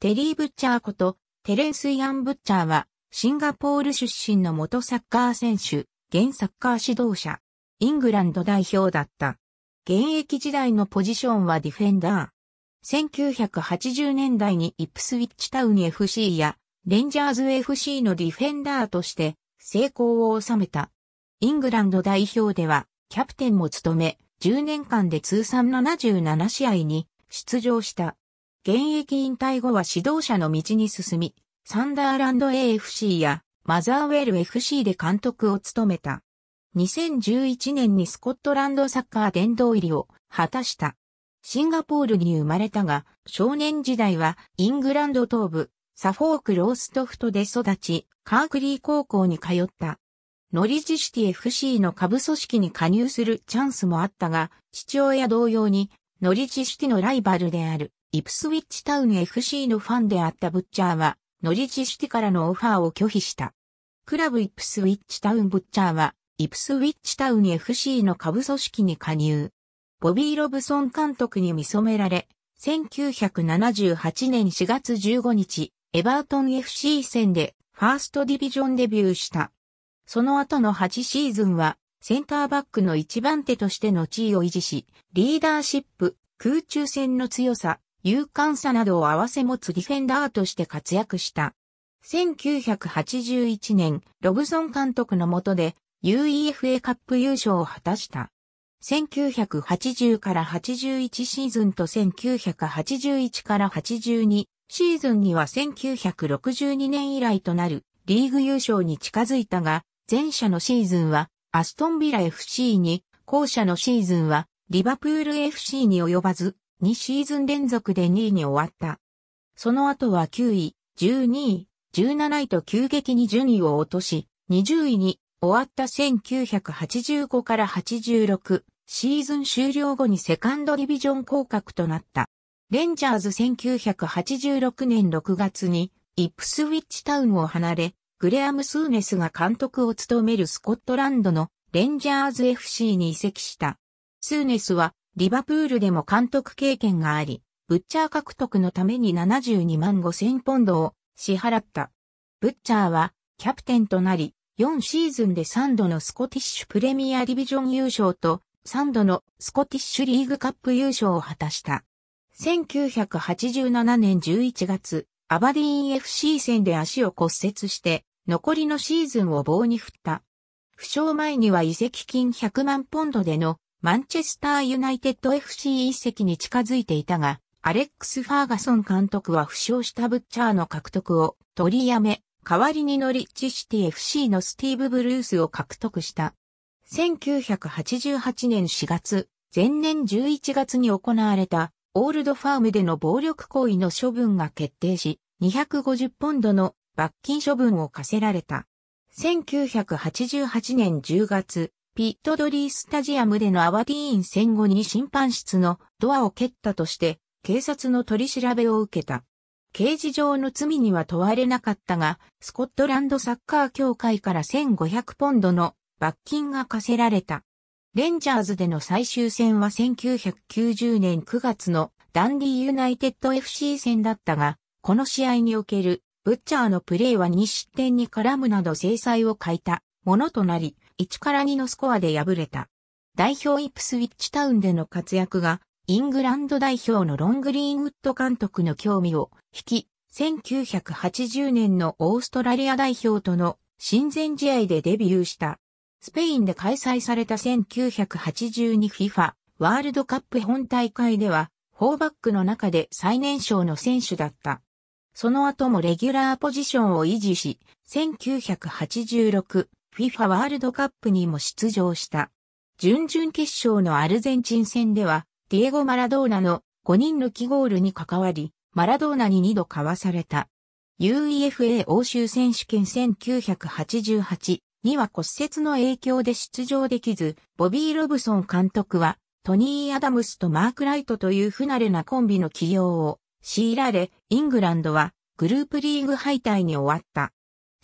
テリー・ブッチャーこと、テレンス・イアン・ブッチャーは、シンガポール出身の元サッカー選手、現サッカー指導者、イングランド代表だった。現役時代のポジションはディフェンダー。1980年代にイプスウィッチタウン FC やレンジャーズ FC のディフェンダーとして成功を収めた。イングランド代表ではキャプテンも務め、10年間で通算77試合に出場した。現役引退後は指導者の道に進み、サンダーランド AFC やマザーウェル FC で監督を務めた。2011年にスコットランドサッカー殿堂入りを果たした。シンガポールに生まれたが、少年時代はイングランド東部、サフォークローストフトで育ち、カークリー高校に通った。ノリジシティ FC の下部組織に加入するチャンスもあったが、父親同様に、ノリジシティのライバルであるイプスウィッチタウン FC のファンであったブッチャーは、ノリチシティからのオファーを拒否した。クラブイプスウィッチタウンブッチャーは、イプスウィッチタウン FC の下部組織に加入。ボビー・ロブソン監督に見染められ、1978年4月15日、エバートン FC 戦でファーストディビジョンデビューした。その後の8シーズンは、センターバックの一番手としての地位を維持し、リーダーシップ、空中戦の強さ、勇敢さなどを併せ持つディフェンダーとして活躍した。1981年、ロブソン監督の下で UEFA カップ優勝を果たした。1980から81シーズンと1981から82シーズンには1962年以来となるリーグ優勝に近づいたが、前者のシーズンはアストンビラ FC に、後者のシーズンはリバプール FC に及ばず、2シーズン連続で2位に終わった。その後は9位、12位、17位と急激に順位を落とし、20位に終わった1985から86シーズン終了後にセカンドディビジョン降格となった。レンジャーズ1986年6月にイップスウィッチタウンを離れ、グレアム・スーネスが監督を務めるスコットランドのレンジャーズ FC に移籍した。スーネスはリバプールでも監督経験があり、ブッチャー獲得のために72万5千ポンドを支払った。ブッチャーはキャプテンとなり、4シーズンで3度のスコティッシュプレミアディビジョン優勝と3度のスコティッシュリーグカップ優勝を果たした。1987年11月、アバディーン FC 戦で足を骨折して、残りのシーズンを棒に振った。負傷前には移籍金100万ポンドでのマンチェスターユナイテッド FC 一席に近づいていたが、アレックス・ファーガソン監督は負傷したブッチャーの獲得を取りやめ、代わりにノリッチシティ FC のスティーブ・ブルースを獲得した。1988年4月、前年11月に行われたオールドファームでの暴力行為の処分が決定し、250ポンドの罰金処分を課せられた。1988年10月、ピットドリースタジアムでのアワディーン戦後に審判室のドアを蹴ったとして、警察の取り調べを受けた。刑事上の罪には問われなかったが、スコットランドサッカー協会から1500ポンドの罰金が課せられた。レンジャーズでの最終戦は1990年9月のダンディユナイテッド FC 戦だったが、この試合におけるブッチャーのプレーは2失点に絡むなど制裁を欠いたものとなり、1から2のスコアで敗れた。代表イプスウィッチタウンでの活躍が、イングランド代表のロングリーンウッド監督の興味を引き、1980年のオーストラリア代表との親善試合でデビューした。スペインで開催された 1982FIFA ワールドカップ本大会では、4バックの中で最年少の選手だった。その後もレギュラーポジションを維持し、1986 FIFA ワールドカップにも出場した。準々決勝のアルゼンチン戦では、ディエゴ・マラドーナの5人抜きゴールに関わり、マラドーナに2度交わされた。UEFA 欧州選手権1988には骨折の影響で出場できず、ボビー・ロブソン監督は、トニー・アダムスとマーク・ライトという不慣れなコンビの起用を強いられ、イングランドはグループリーグ敗退に終わった。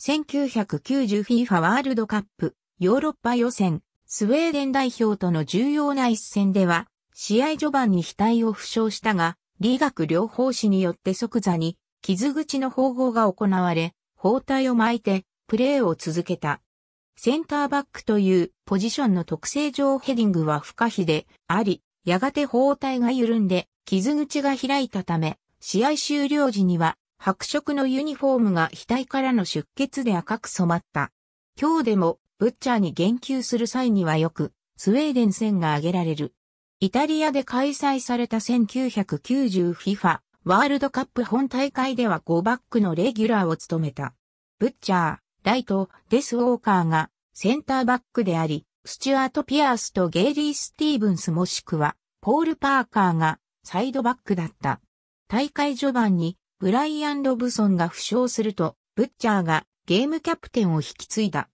1990FIFA ワールドカップヨーロッパ予選スウェーデン代表との重要な一戦では試合序盤に額を負傷したが理学療法士によって即座に傷口の縫合が行われ包帯を巻いてプレーを続けた。センターバックというポジションの特性上ヘディングは不可避であり、やがて包帯が緩んで傷口が開いたため、試合終了時には白色のユニフォームが額からの出血で赤く染まった。今日でも、ブッチャーに言及する際にはよく、スウェーデン戦が挙げられる。イタリアで開催された 1990FIFA ワールドカップ本大会では5バックのレギュラーを務めた。ブッチャー、ライト、デス・ウォーカーがセンターバックであり、スチュアート・ピアースとゲイリー・スティーブンスもしくは、ポール・パーカーがサイドバックだった。大会序盤にブライアン・ロブソンが負傷すると、ブッチャーがゲームキャプテンを引き継いだ。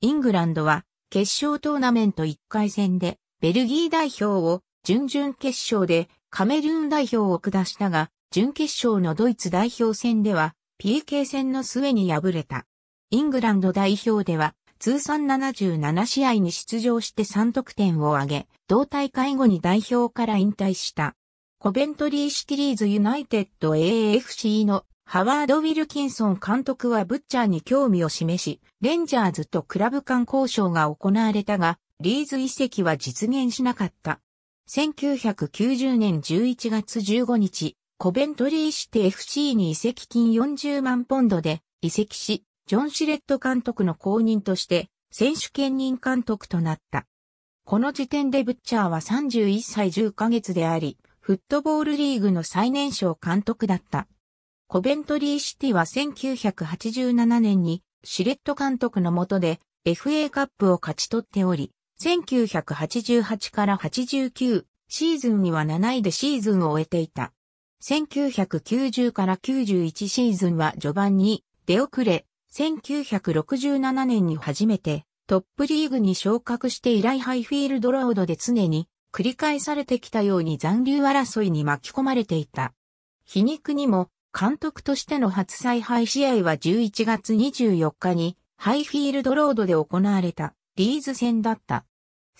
イングランドは決勝トーナメント1回戦でベルギー代表を準々決勝でカメルーン代表を下したが、準決勝のドイツ代表戦では PK 戦の末に敗れた。イングランド代表では通算77試合に出場して3得点を挙げ、同大会後に代表から引退した。コベントリーシティリーズユナイテッド AFC のハワード・ウィルキンソン監督はブッチャーに興味を示し、レンジャーズとクラブ間交渉が行われたが、リーズ移籍は実現しなかった。1990年11月15日、コベントリーシティ FC に移籍金40万ポンドで移籍し、ジョン・シレット監督の後任として選手兼任監督となった。この時点でブッチャーは31歳10ヶ月であり、フットボールリーグの最年少監督だった。コベントリーシティは1987年にシレット監督の下で FA カップを勝ち取っており、1988から89シーズンには7位でシーズンを終えていた。1990から91シーズンは序盤に出遅れ、1967年に初めてトップリーグに昇格して以来ハイフィールドロードで常に繰り返されてきたように残留争いに巻き込まれていた。皮肉にも、監督としての初采配試合は11月24日に、ハイフィールドロードで行われた、リーズ戦だった。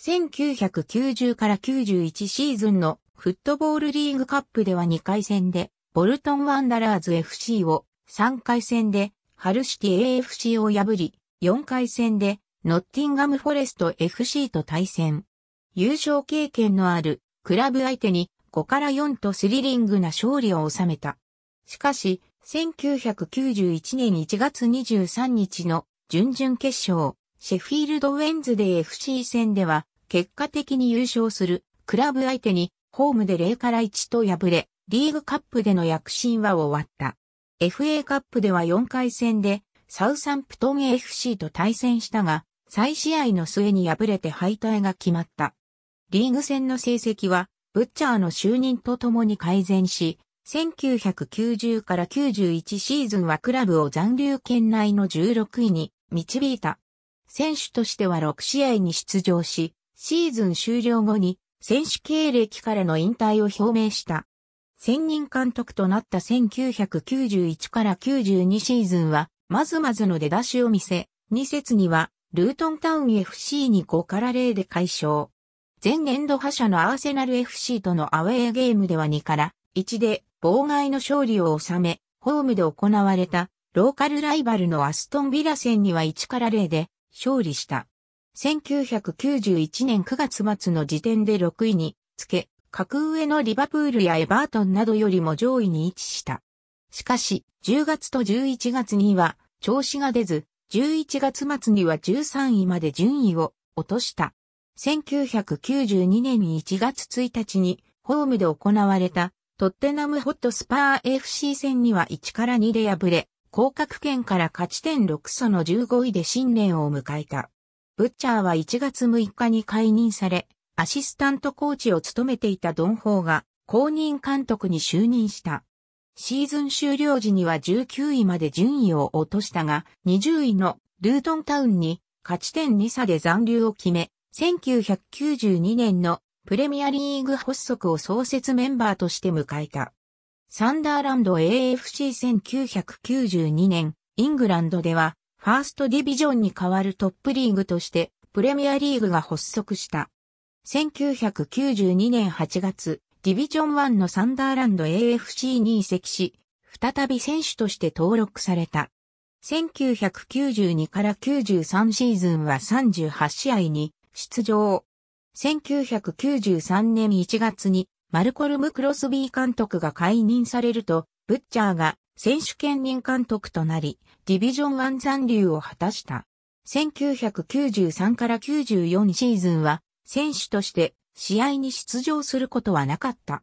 1990から91シーズンのフットボールリーグカップでは2回戦で、ボルトンワンダラーズ FC を3回戦で、ハルシティ AFC を破り、4回戦で、ノッティンガムフォレスト FC と対戦。優勝経験のあるクラブ相手に5から4とスリリングな勝利を収めた。しかし、1991年1月23日の準々決勝、シェフィールドウェンズデー FC 戦では、結果的に優勝するクラブ相手にホームで0から1と敗れ、リーグカップでの躍進は終わった。FA カップでは4回戦でサウサンプトン FC と対戦したが、再試合の末に敗れて敗退が決まった。リーグ戦の成績は、ブッチャーの就任とともに改善し、1990から91シーズンはクラブを残留圏内の16位に導いた。選手としては6試合に出場し、シーズン終了後に選手経歴からの引退を表明した。専任監督となった1991から92シーズンは、まずまずの出だしを見せ、2節には、ルートンタウン FC に5から0で解消。前年度覇者のアーセナル FC とのアウェーゲームでは2から1で妨害の勝利を収め、ホームで行われたローカルライバルのアストンビラ戦には1から0で勝利した。1991年9月末の時点で6位につけ、格上のリバプールやエバートンなどよりも上位に位置した。しかし、10月と11月には調子が出ず、11月末には13位まで順位を落とした。1992年1月1日にホームで行われたトッテナムホットスパー FC 戦には1から2で敗れ、降格圏から勝ち点6その15位で新年を迎えた。ブッチャーは1月6日に解任され、アシスタントコーチを務めていたドン・ホーが公認監督に就任した。シーズン終了時には19位まで順位を落としたが、20位のルートンタウンに勝ち点2差で残留を決め、1992年のプレミアリーグ発足を創設メンバーとして迎えた。サンダーランド AFC1992 年、イングランドでは、ファーストディビジョンに代わるトップリーグとして、プレミアリーグが発足した。1992年8月、ディビジョン1のサンダーランド AFC に移籍し、再び選手として登録された。1992から93シーズンは38試合に出場。1993年1月にマルコルム・クロスビー監督が解任されると、ブッチャーが選手兼任監督となり、ディビジョン1残留を果たした。1993から94シーズンは、選手として試合に出場することはなかった。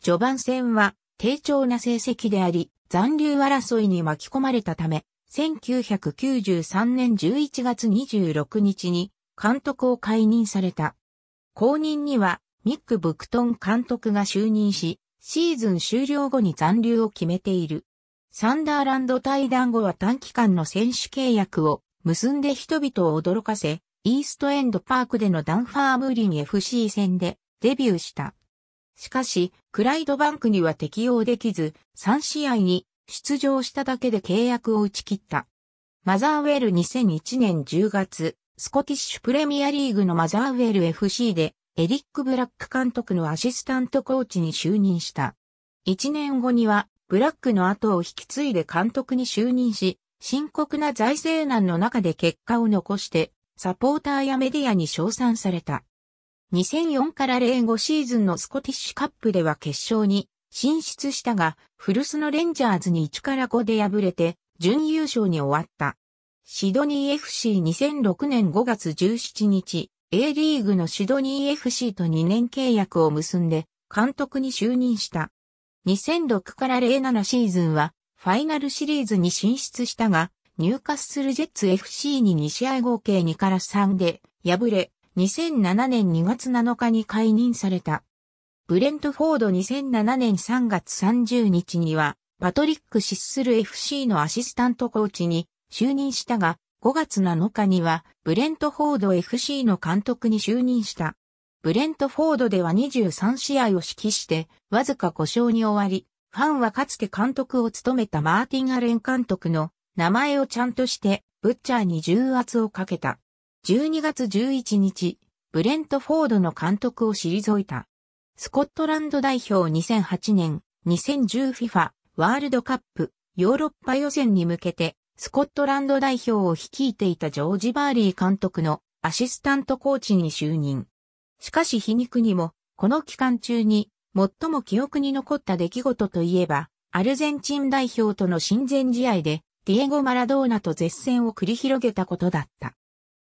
序盤戦は低調な成績であり、残留争いに巻き込まれたため、1993年11月26日に監督を解任された。後任には、ミック・ブクトン監督が就任し、シーズン終了後に残留を決めている。サンダーランド対談後は短期間の選手契約を結んで人々を驚かせ、イーストエンドパークでのダンファームリン FC 戦でデビューした。しかし、クライドバンクには適用できず、3試合に出場しただけで契約を打ち切った。マザーウェル2001年10月、スコティッシュプレミアリーグのマザーウェル FC で、エリック・ブラック監督のアシスタントコーチに就任した。1年後には、ブラックの後を引き継いで監督に就任し、深刻な財政難の中で結果を残して、サポーターやメディアに称賛された。2004から05シーズンのスコティッシュカップでは決勝に進出したが、古巣のレンジャーズに1から5で敗れて、準優勝に終わった。シドニー FC2006 年5月17日、A リーグのシドニー FC と2年契約を結んで、監督に就任した。2006から07シーズンは、ファイナルシリーズに進出したが、入荷するジェッツ FC に2試合合計2から3で、敗れ、2007年2月7日に解任された。ブレントフォード2007年3月30日には、パトリック・シッスル FC のアシスタントコーチに就任したが、5月7日にはブレントフォード FC の監督に就任した。ブレントフォードでは23試合を指揮して、わずか5勝に終わり、ファンはかつて監督を務めたマーティン・アレン監督の名前をちゃんとして、ブッチャーに重圧をかけた。12月11日、ブレントフォードの監督を退いた。スコットランド代表2008年、2010FIFA ワールドカップヨーロッパ予選に向けてスコットランド代表を率いていたジョージ・バーリー監督のアシスタントコーチに就任。しかし皮肉にも、この期間中に最も記憶に残った出来事といえば、アルゼンチン代表との親善試合で、ディエゴ・マラドーナと絶戦を繰り広げたことだった。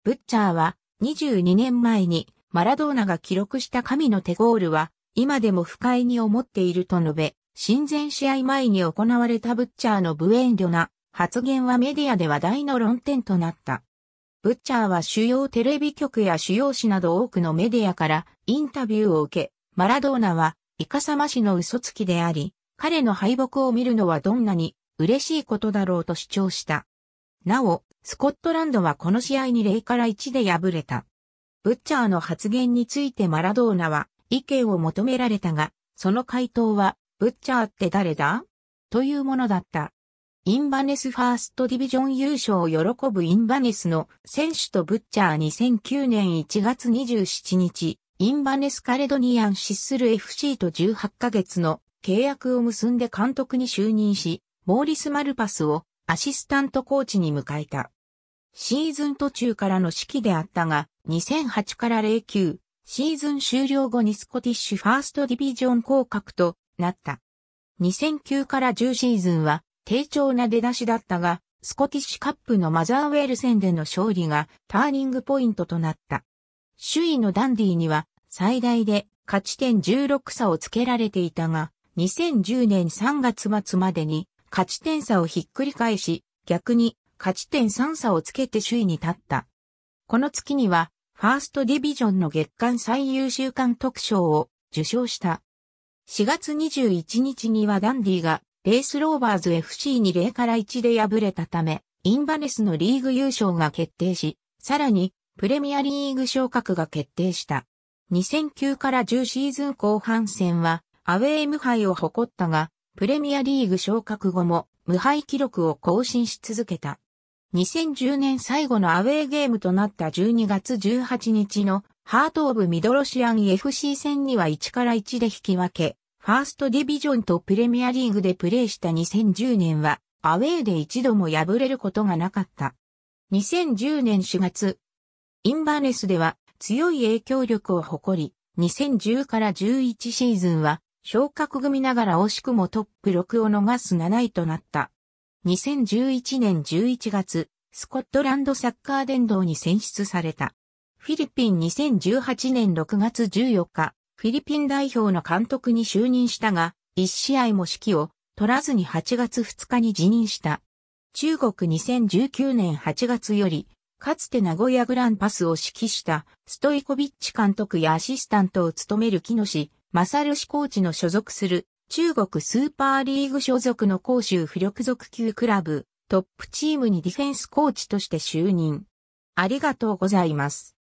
ブッチャーは22年前にマラドーナが記録した神の手ゴールは今でも不快に思っていると述べ、親善試合前に行われたブッチャーのブエンリョな発言はメディアで話題の論点となった。ブッチャーは主要テレビ局や主要紙など多くのメディアからインタビューを受け、マラドーナはイカサマ氏の嘘つきであり、彼の敗北を見るのはどんなに嬉しいことだろうと主張した。なお、スコットランドはこの試合に0から1で敗れた。ブッチャーの発言についてマラドーナは意見を求められたが、その回答は、ブッチャーって誰だというものだった。インバネスファーストディビジョン優勝を喜ぶインバネスの選手とブッチャー2009年1月27日、インバネスカレドニアンシスル FC と18ヶ月の契約を結んで監督に就任し、モーリス・マルパスをアシスタントコーチに迎えた。シーズン途中からの指揮であったが、2008から09、シーズン終了後にスコティッシュファーストディビジョン降格となった。2009から10シーズンは低調な出だしだったが、スコティッシュカップのマザーウェール戦での勝利がターニングポイントとなった。首位のダンディには最大で勝ち点16差をつけられていたが、2010年3月末までに勝ち点差をひっくり返し、逆に勝ち点3差をつけて首位に立った。この月には、ファーストディビジョンの月間最優秀監特賞を受賞した。4月21日にはダンディがレースローバーズ FC に0から1で敗れたため、インバネスのリーグ優勝が決定し、さらに、プレミアリーグ昇格が決定した。2009から10シーズン後半戦は、アウェー無敗を誇ったが、プレミアリーグ昇格後も、無敗記録を更新し続けた。2010年最後のアウェーゲームとなった12月18日のハートオブミドロシアン FC 戦には1から1で引き分け、ファーストディビジョンとプレミアリーグでプレーした2010年は、アウェーで一度も敗れることがなかった。2010年4月、インバーネスでは強い影響力を誇り、2010から11シーズンは昇格組ながら惜しくもトップ6を逃す7位となった。2011年11月、スコットランドサッカー殿堂に選出された。フィリピン2018年6月14日、フィリピン代表の監督に就任したが、一試合も指揮を取らずに8月2日に辞任した。中国2019年8月より、かつて名古屋グランパスを指揮したストイコビッチ監督やアシスタントを務める木野マサル氏コーチの所属する中国スーパーリーグ所属の広州浮力属級クラブトップチームにディフェンスコーチとして就任。ありがとうございます。